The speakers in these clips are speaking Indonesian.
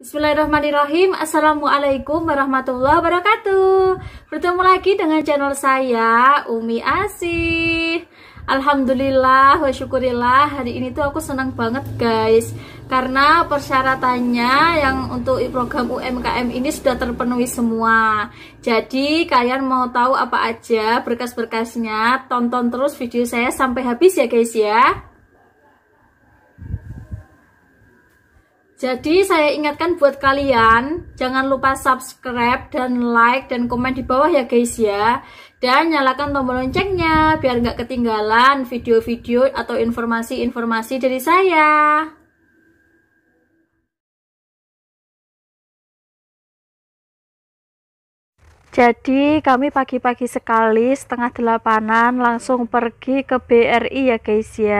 Bismillahirrahmanirrahim Assalamualaikum warahmatullahi wabarakatuh Bertemu lagi dengan channel saya Umi Asih Alhamdulillah wa syukurillah Hari ini tuh aku senang banget guys Karena persyaratannya yang untuk program UMKM ini sudah terpenuhi semua Jadi kalian mau tahu apa aja berkas-berkasnya Tonton terus video saya sampai habis ya guys ya Jadi saya ingatkan buat kalian, jangan lupa subscribe dan like dan komen di bawah ya guys ya. Dan nyalakan tombol loncengnya biar nggak ketinggalan video-video atau informasi-informasi dari saya. Jadi kami pagi-pagi sekali setengah delapanan langsung pergi ke BRI ya guys ya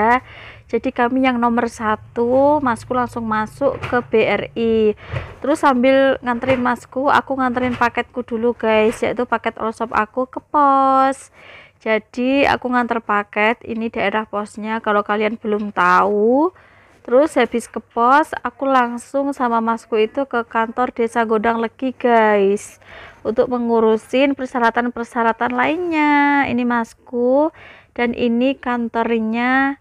jadi kami yang nomor satu masku langsung masuk ke BRI terus sambil nganterin masku aku nganterin paketku dulu guys yaitu paket olshop aku ke pos jadi aku nganter paket ini daerah posnya kalau kalian belum tahu terus habis ke pos aku langsung sama masku itu ke kantor desa Godang Legi guys untuk mengurusin persyaratan-persyaratan lainnya ini masku dan ini kantornya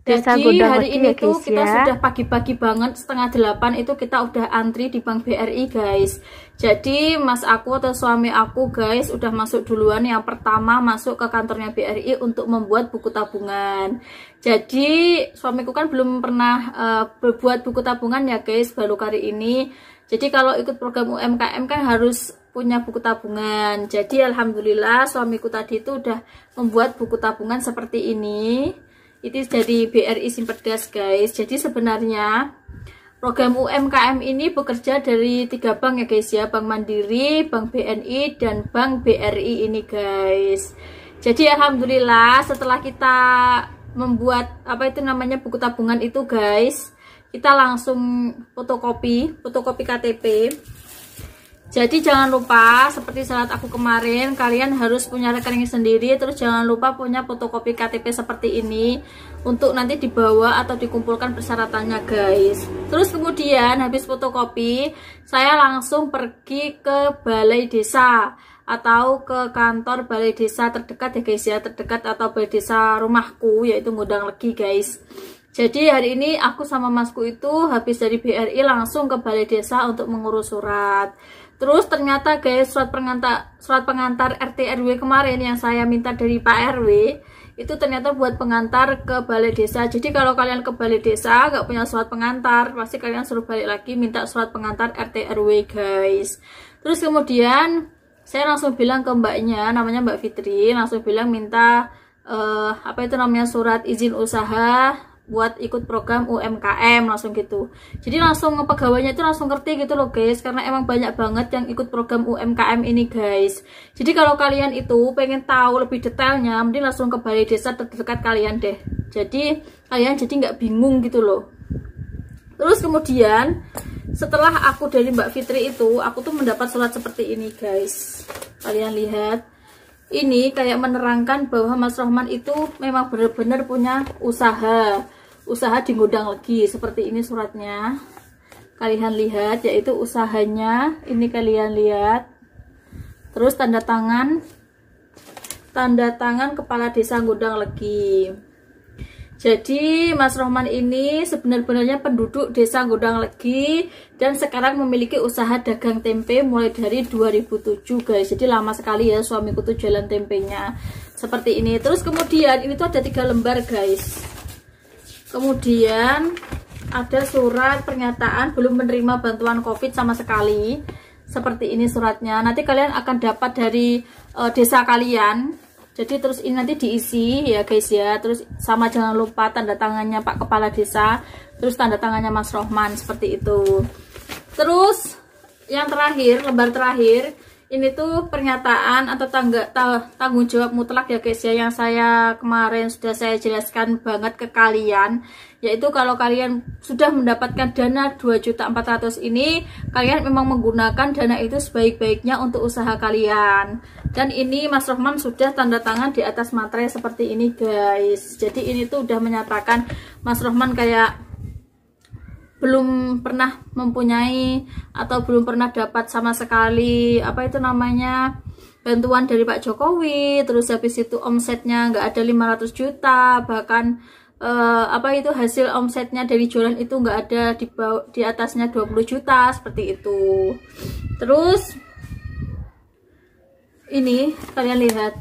jadi Gondang hari ini ya, guys, tuh kita ya. sudah pagi-pagi banget setengah delapan itu kita udah antri di Bank BRI guys. Jadi mas aku atau suami aku guys udah masuk duluan yang pertama masuk ke kantornya BRI untuk membuat buku tabungan. Jadi suamiku kan belum pernah uh, berbuat buku tabungan ya guys baru kali ini. Jadi kalau ikut program UMKM kan harus punya buku tabungan. Jadi alhamdulillah suamiku tadi itu udah membuat buku tabungan seperti ini itu dari BRI Simperdas guys jadi sebenarnya program UMKM ini bekerja dari tiga bank ya guys ya Bank Mandiri, Bank BNI, dan Bank BRI ini guys jadi Alhamdulillah setelah kita membuat apa itu namanya buku tabungan itu guys kita langsung fotokopi fotokopi KTP jadi jangan lupa seperti syarat aku kemarin kalian harus punya rekening sendiri terus jangan lupa punya fotokopi KTP seperti ini untuk nanti dibawa atau dikumpulkan persyaratannya guys. Terus kemudian habis fotokopi saya langsung pergi ke balai desa atau ke kantor balai desa terdekat ya guys ya terdekat atau balai desa rumahku yaitu Mudang Legi guys. Jadi hari ini aku sama masku itu habis dari BRI langsung ke balai desa untuk mengurus surat. Terus ternyata guys surat pengantar surat pengantar RT RW kemarin yang saya minta dari Pak RW itu ternyata buat pengantar ke balai desa. Jadi kalau kalian ke balai desa nggak punya surat pengantar, pasti kalian suruh balik lagi minta surat pengantar RT RW guys. Terus kemudian saya langsung bilang ke mbaknya, namanya Mbak Fitri, langsung bilang minta uh, apa itu namanya surat izin usaha buat ikut program UMKM langsung gitu jadi langsung pegawainya itu langsung ngerti gitu loh guys karena emang banyak banget yang ikut program UMKM ini guys jadi kalau kalian itu pengen tahu lebih detailnya mending langsung ke balai desa terdekat kalian deh jadi kalian jadi nggak bingung gitu loh terus kemudian setelah aku dari Mbak Fitri itu aku tuh mendapat surat seperti ini guys kalian lihat ini kayak menerangkan bahwa Mas Rohman itu memang benar-benar punya usaha usaha di gudang legi seperti ini suratnya kalian lihat yaitu usahanya ini kalian lihat terus tanda tangan tanda tangan kepala desa gudang legi jadi Mas Rohman ini sebenarnya penduduk desa Gudang Legi dan sekarang memiliki usaha dagang tempe mulai dari 2007 guys. Jadi lama sekali ya suamiku tuh jalan tempenya seperti ini. Terus kemudian ini tuh ada tiga lembar guys kemudian ada surat pernyataan belum menerima bantuan covid sama sekali seperti ini suratnya nanti kalian akan dapat dari e, desa kalian jadi terus ini nanti diisi ya guys ya terus sama jangan lupa tanda tangannya pak kepala desa terus tanda tangannya mas rohman seperti itu terus yang terakhir lembar terakhir ini tuh pernyataan atau tangga, tanggung jawab mutlak ya guys ya yang saya kemarin sudah saya jelaskan banget ke kalian yaitu kalau kalian sudah mendapatkan dana 2.400 ini kalian memang menggunakan dana itu sebaik-baiknya untuk usaha kalian dan ini Mas Rohman sudah tanda tangan di atas materai seperti ini guys jadi ini tuh udah menyatakan Mas Rohman kayak belum pernah mempunyai atau belum pernah dapat sama sekali apa itu namanya bantuan dari Pak Jokowi terus habis itu omsetnya nggak ada 500 juta bahkan eh, apa itu hasil omsetnya dari jualan itu nggak ada di bawah, di atasnya 20 juta seperti itu terus ini kalian lihat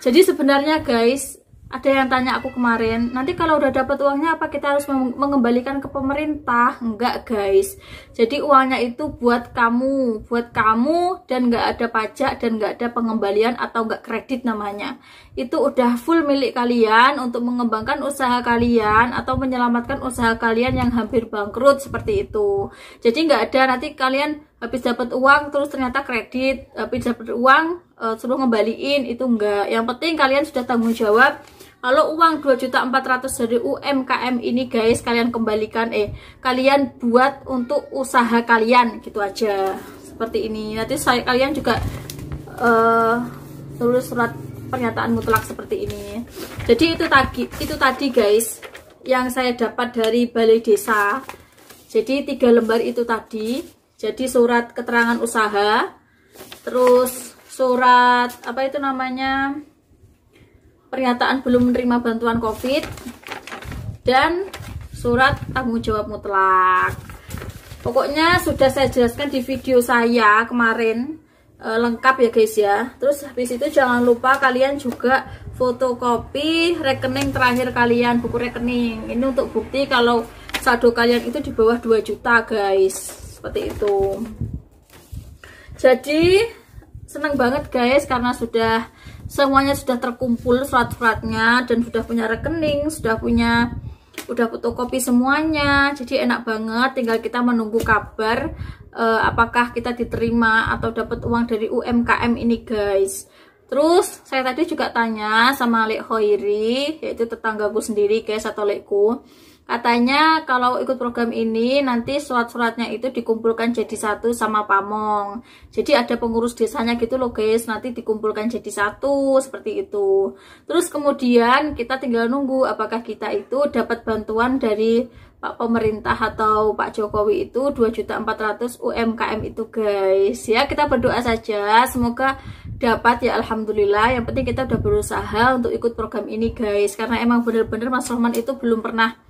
jadi sebenarnya guys ada yang tanya aku kemarin, nanti kalau udah dapat uangnya apa kita harus mengembalikan ke pemerintah? Enggak guys, jadi uangnya itu buat kamu, buat kamu dan enggak ada pajak dan enggak ada pengembalian atau enggak kredit namanya. Itu udah full milik kalian untuk mengembangkan usaha kalian atau menyelamatkan usaha kalian yang hampir bangkrut seperti itu. Jadi enggak ada nanti kalian habis dapat uang terus ternyata kredit habis dapat uang uh, suruh ngembaliin itu enggak yang penting kalian sudah tanggung jawab kalau uang 2.400 dari UMKM ini guys kalian kembalikan eh kalian buat untuk usaha kalian gitu aja. Seperti ini. Nanti saya kalian juga uh, tulis surat pernyataan mutlak seperti ini. Jadi itu tadi itu tadi guys yang saya dapat dari Balai Desa. Jadi tiga lembar itu tadi. Jadi surat keterangan usaha, terus surat apa itu namanya? pernyataan belum menerima bantuan COVID dan surat tanggung jawab mutlak. Pokoknya sudah saya jelaskan di video saya kemarin e, lengkap ya guys ya. Terus habis itu jangan lupa kalian juga fotokopi rekening terakhir kalian, buku rekening. Ini untuk bukti kalau saldo kalian itu di bawah 2 juta guys. Seperti itu. Jadi senang banget guys karena sudah semuanya sudah terkumpul surat-suratnya dan sudah punya rekening sudah punya udah fotokopi semuanya jadi enak banget tinggal kita menunggu kabar uh, apakah kita diterima atau dapat uang dari UMKM ini guys terus saya tadi juga tanya sama Lek Hoiri yaitu tetanggaku sendiri guys atau Lekku Katanya kalau ikut program ini nanti surat-suratnya itu dikumpulkan jadi satu sama pamong. Jadi ada pengurus desanya gitu loh guys, nanti dikumpulkan jadi satu seperti itu. Terus kemudian kita tinggal nunggu apakah kita itu dapat bantuan dari Pak pemerintah atau Pak Jokowi itu 2.400 UMKM itu guys. Ya, kita berdoa saja semoga dapat ya alhamdulillah. Yang penting kita udah berusaha untuk ikut program ini guys karena emang bener-bener Mas Roman itu belum pernah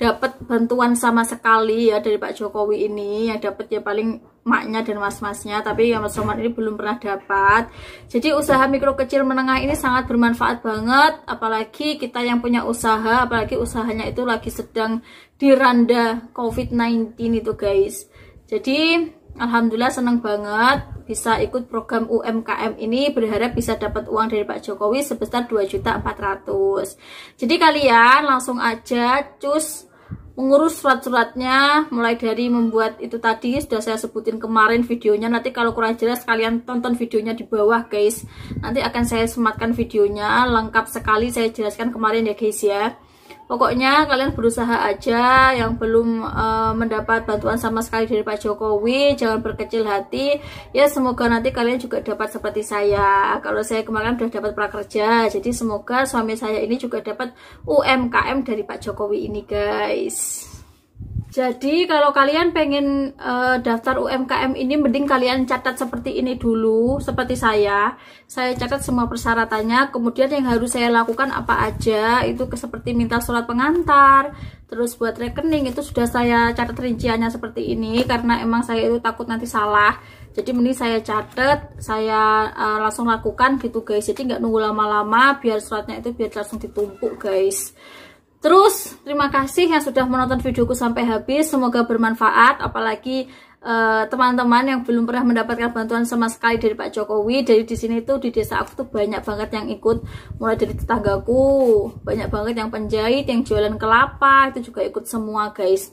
dapat bantuan sama sekali ya dari Pak Jokowi ini yang dapat ya paling maknya dan mas-masnya tapi yang Mas Roman ini belum pernah dapat jadi usaha mikro kecil menengah ini sangat bermanfaat banget apalagi kita yang punya usaha apalagi usahanya itu lagi sedang diranda COVID-19 itu guys jadi Alhamdulillah senang banget bisa ikut program UMKM ini berharap bisa dapat uang dari Pak Jokowi sebesar 2.400. Jadi kalian langsung aja cus mengurus surat-suratnya mulai dari membuat itu tadi sudah saya sebutin kemarin videonya nanti kalau kurang jelas kalian tonton videonya di bawah guys nanti akan saya sematkan videonya lengkap sekali saya jelaskan kemarin ya guys ya pokoknya kalian berusaha aja yang belum uh, mendapat bantuan sama sekali dari Pak Jokowi jangan berkecil hati ya semoga nanti kalian juga dapat seperti saya kalau saya kemarin sudah dapat prakerja jadi semoga suami saya ini juga dapat UMKM dari Pak Jokowi ini guys jadi kalau kalian pengen uh, daftar UMKM ini mending kalian catat seperti ini dulu seperti saya. Saya catat semua persyaratannya, kemudian yang harus saya lakukan apa aja itu seperti minta surat pengantar, terus buat rekening itu sudah saya catat rinciannya seperti ini karena emang saya itu takut nanti salah. Jadi mending saya catat, saya uh, langsung lakukan gitu guys. Jadi nggak nunggu lama-lama biar suratnya itu biar langsung ditumpuk guys. Terus terima kasih yang sudah menonton videoku sampai habis. Semoga bermanfaat apalagi eh, teman-teman uh, yang belum pernah mendapatkan bantuan sama sekali dari Pak Jokowi. Dari di sini tuh di desa aku tuh banyak banget yang ikut mulai dari tetanggaku, banyak banget yang penjahit, yang jualan kelapa itu juga ikut semua, guys.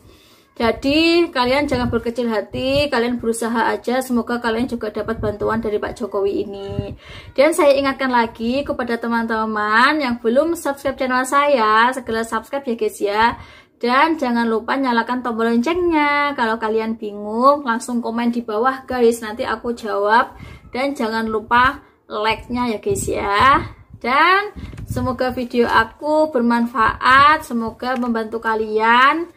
Jadi kalian jangan berkecil hati, kalian berusaha aja. Semoga kalian juga dapat bantuan dari Pak Jokowi ini. Dan saya ingatkan lagi kepada teman-teman yang belum subscribe channel saya, segera subscribe ya guys ya. Dan jangan lupa nyalakan tombol loncengnya. Kalau kalian bingung, langsung komen di bawah guys. Nanti aku jawab. Dan jangan lupa like-nya ya guys ya. Dan semoga video aku bermanfaat. Semoga membantu kalian